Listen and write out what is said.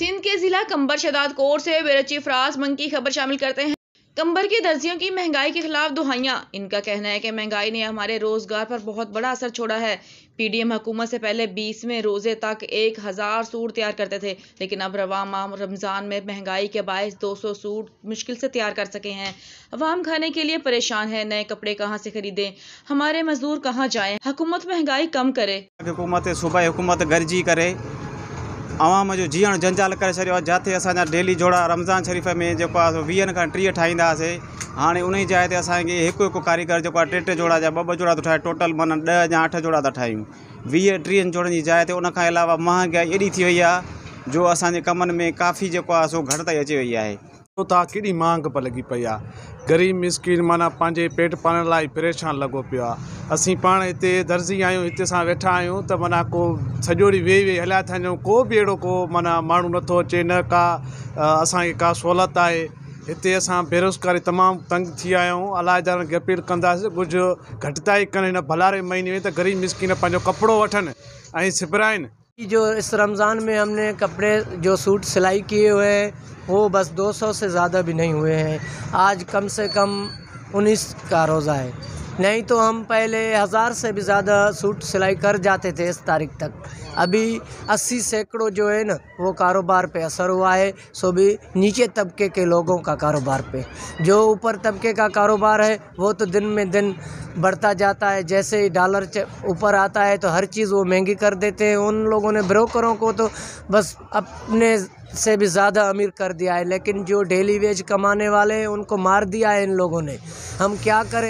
सिंध के जिला कंबर शदाद कोर से बेरची फ्रास मंग की खबर शामिल करते हैं कंबर की दर्जियों की महंगाई के खिलाफ दुहाइयाँ इनका कहना है कि महंगाई ने हमारे रोजगार पर बहुत बड़ा असर छोड़ा है पीडीएम हुकूमत से पहले बीसवें रोजे तक एक हज़ार सूट तैयार करते थे लेकिन अब रवाम रमज़ान में महंगाई के बायस दो सौ सूट मुश्किल से तैयार कर सके हैं अवाम खाने के लिए परेशान है नए कपड़े कहाँ से खरीदे हमारे मजदूर कहाँ जाए हुकूमत महंगाई कम करे सुबह हुकूमत गर्जी करे आवाम जो जीवन जंजाल कर छॾियो आहे जिते असांजा डेली जोड़ा रमज़ान शरीफ़ में जो वीह का खां टीह ठाहींदा हुआसीं हाणे उन जी जाइ ते असांखे हिकु कारीगर जो टे टे जोड़ा जा बोड़ा ॿ जोड़ा थो तो टोटल मन दह या अठ जोड़ा था ठाहियूं वी टीहनि जोड़न की जगह ते उनखां अलावा महांगाई एॾी थी वही आहे जो असांजे कमनि में काफ़ी जो सो घट ताईं अची वही है तो केॾी महांग पई लॻी पई आहे ग़रीब मिसकिन माना पेट पालन लाइ परेशान लगो पे आहे असीं पाण इत दर्ज़ी आयो इत वेठा आयो तो माना को सजो वे वे वेही था को भी अड़ो को माना माण्हू नथो अचे न का अस का सहूलत है इतने अस बेरोज़गारी तमाम तंग थी आयो आहियूं अपील कह कुछ घटिताई कर भलारे महीने में तो ग़रीब मिसकिन पंहिंजो कपड़ो वन ऐं जो इस रमज़ान में हमने कपड़े जो सूट सिलाई किए हुए हैं वो बस 200 से ज़्यादा भी नहीं हुए हैं आज कम से कम 19 का रोज़ा है नहीं तो हम पहले हज़ार से भी ज़्यादा सूट सिलाई कर जाते थे इस तारीख तक अभी अस्सी सैकड़ों जो है ना वो कारोबार पे असर हुआ है सो भी नीचे तबके के लोगों का कारोबार पे जो ऊपर तबके का कारोबार है वो तो दिन में दिन बढ़ता जाता है जैसे ही डॉलर ऊपर आता है तो हर चीज़ वो महंगी कर देते हैं उन लोगों ने ब्रोकरों को तो बस अपने से भी ज़्यादा अमीर कर दिया है लेकिन जो डेली वेज कमाने वाले हैं उनको मार दिया है इन लोगों ने हम क्या करें